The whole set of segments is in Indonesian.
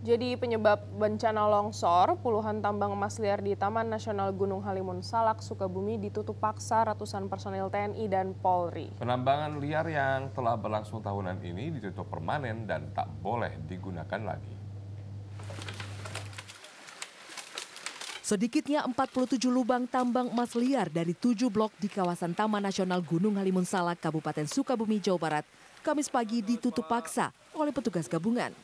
Jadi penyebab bencana longsor, puluhan tambang emas liar di Taman Nasional Gunung Halimun Salak, Sukabumi ditutup paksa ratusan personil TNI dan Polri. Penambangan liar yang telah berlangsung tahunan ini ditutup permanen dan tak boleh digunakan lagi. Sedikitnya 47 lubang tambang emas liar dari 7 blok di kawasan Taman Nasional Gunung Halimun Salak, Kabupaten Sukabumi, Jawa Barat, Kamis pagi ditutup paksa oleh petugas gabungan.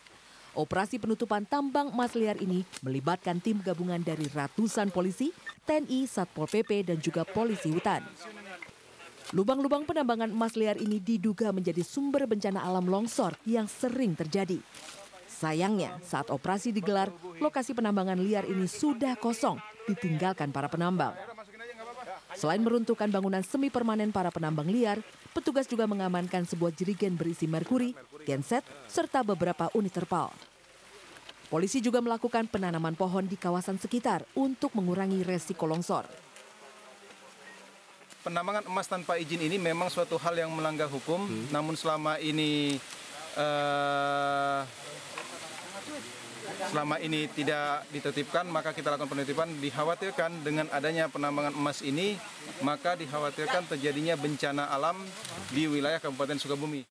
Operasi penutupan tambang emas liar ini melibatkan tim gabungan dari ratusan polisi, TNI, Satpol PP, dan juga polisi hutan. Lubang-lubang penambangan emas liar ini diduga menjadi sumber bencana alam longsor yang sering terjadi. Sayangnya, saat operasi digelar, lokasi penambangan liar ini sudah kosong, ditinggalkan para penambang. Selain meruntuhkan bangunan semi permanen para penambang liar, petugas juga mengamankan sebuah jerigen berisi merkuri, genset, serta beberapa unit terpal. Polisi juga melakukan penanaman pohon di kawasan sekitar untuk mengurangi resiko longsor. Penambangan emas tanpa izin ini memang suatu hal yang melanggar hukum, hmm. namun selama ini uh, selama ini tidak ditetipkan maka kita lakukan penetipan. dikhawatirkan dengan adanya penambangan emas ini maka dikhawatirkan terjadinya bencana alam di wilayah Kabupaten Sukabumi.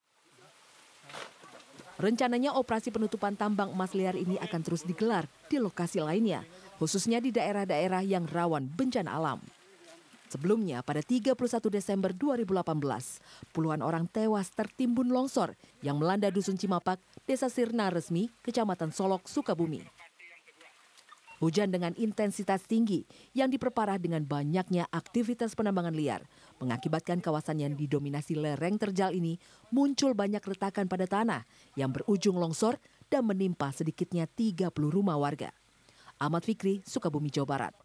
Rencananya operasi penutupan tambang emas liar ini akan terus digelar di lokasi lainnya, khususnya di daerah-daerah yang rawan bencana alam. Sebelumnya, pada 31 Desember 2018, puluhan orang tewas tertimbun longsor yang melanda Dusun Cimapak, Desa Sirna Resmi, Kecamatan Solok, Sukabumi. Hujan dengan intensitas tinggi yang diperparah dengan banyaknya aktivitas penambangan liar mengakibatkan kawasan yang didominasi lereng terjal ini muncul banyak retakan pada tanah yang berujung longsor dan menimpa sedikitnya 30 rumah warga. Ahmad Fikri, Sukabumi, Jawa Barat.